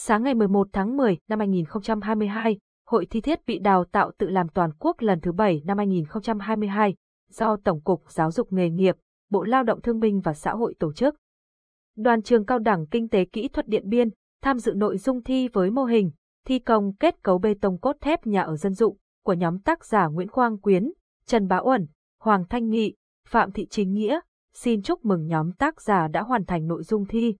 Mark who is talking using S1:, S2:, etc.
S1: Sáng ngày 11 tháng 10 năm 2022, Hội thi thiết bị đào tạo tự làm toàn quốc lần thứ 7 năm 2022 do Tổng cục Giáo dục nghề nghiệp, Bộ Lao động Thương binh và Xã hội tổ chức. Đoàn trường cao đẳng Kinh tế Kỹ thuật Điện Biên tham dự nội dung thi với mô hình thi công kết cấu bê tông cốt thép nhà ở dân dụng của nhóm tác giả Nguyễn Quang Quyến, Trần Bá Uẩn, Hoàng Thanh Nghị, Phạm Thị Chính Nghĩa. Xin chúc mừng nhóm tác giả đã hoàn thành nội dung thi.